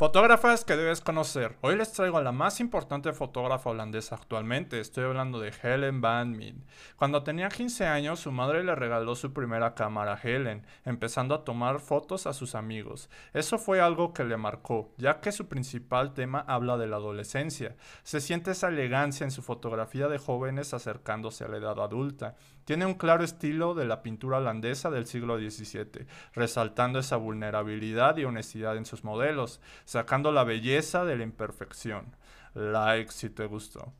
Fotógrafas que debes conocer. Hoy les traigo a la más importante fotógrafa holandesa actualmente. Estoy hablando de Helen Van Cuando tenía 15 años, su madre le regaló su primera cámara a Helen, empezando a tomar fotos a sus amigos. Eso fue algo que le marcó, ya que su principal tema habla de la adolescencia. Se siente esa elegancia en su fotografía de jóvenes acercándose a la edad adulta. Tiene un claro estilo de la pintura holandesa del siglo XVII, resaltando esa vulnerabilidad y honestidad en sus modelos sacando la belleza de la imperfección. Like si te gustó.